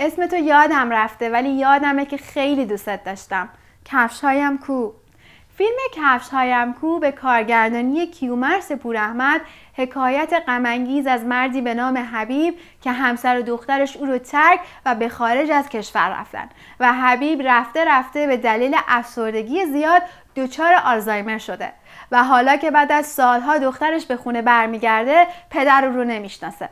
اسم تو یادم رفته ولی یادمه که خیلی دوستت داشتم کفش هایم کو فیلم کفش هایم کو به کارگردانی کیومرس پوراحمد حکایت غمانگیز از مردی به نام حبیب که همسر و دخترش او رو ترک و به خارج از کشور رفتن و حبیب رفته رفته به دلیل افسردگی زیاد دچار آلزایمر شده و حالا که بعد از سالها دخترش به خونه برمیگرده پدر او رو نمیشناسه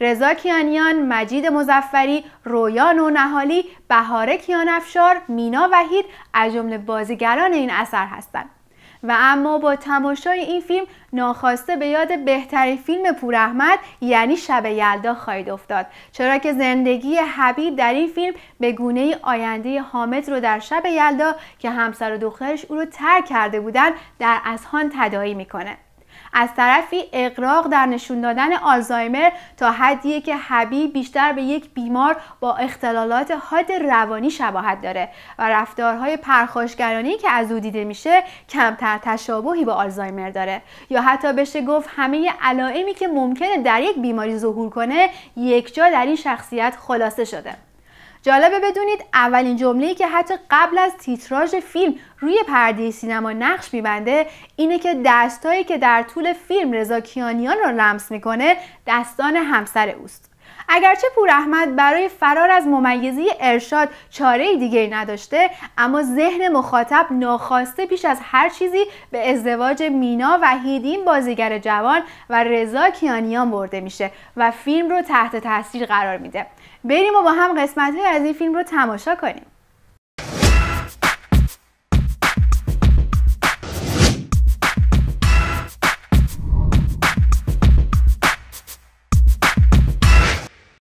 رضا کیانیان، مجید مزفری، رویا نونهالی، بهاره کیانفشار، مینا وحید از جمله بازیگران این اثر هستند. و اما با تماشای این فیلم ناخواسته به یاد بهترین فیلم پور یعنی شب یلدا خواهید افتاد چرا که زندگی حبیب در این فیلم به گونه ای آینده حامد رو در شب یلدا که همسر و دخترش او رو ترک کرده بودن در اذهان تدایی میکنه از طرفی اقراق در نشون دادن آلزایمر تا حدیه که حبی بیشتر به یک بیمار با اختلالات حاد روانی شباهت داره و رفتارهای پرخاشگرانی که از او دیده میشه کمتر تشابهی با آلزایمر داره یا حتی بشه گفت همه علائمی که ممکنه در یک بیماری ظهور کنه یکجا در این شخصیت خلاصه شده جالبه بدونید اولین جمله‌ای که حتی قبل از تیتراژ فیلم روی پرده سینما نقش میبنده اینه که دستهایی که در طول فیلم رضا کیانیان را لمس میکنه دستان همسر اوست اگرچه پور احمد برای فرار از ممیزی ارشاد چاره دیگری نداشته اما ذهن مخاطب ناخواسته پیش از هر چیزی به ازدواج مینا و هیدین بازیگر جوان و رضا کیانیان برده میشه و فیلم رو تحت تاثیر قرار میده بریم و با هم قسمت های از این فیلم رو تماشا کنیم